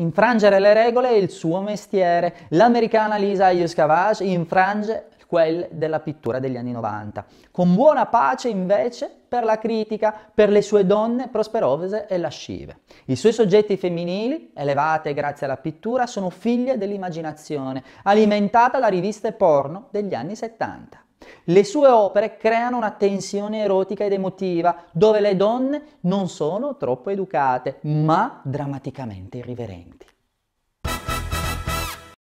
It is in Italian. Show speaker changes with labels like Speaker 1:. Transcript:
Speaker 1: infrangere le regole è il suo mestiere. L'americana Lisa Ioscavage infrange quelle della pittura degli anni 90, con buona pace invece per la critica, per le sue donne prosperose e lascive. I suoi soggetti femminili, elevate grazie alla pittura, sono figlie dell'immaginazione, alimentata da riviste porno degli anni 70. Le sue opere creano una tensione erotica ed emotiva, dove le donne non sono troppo educate, ma drammaticamente irriverenti.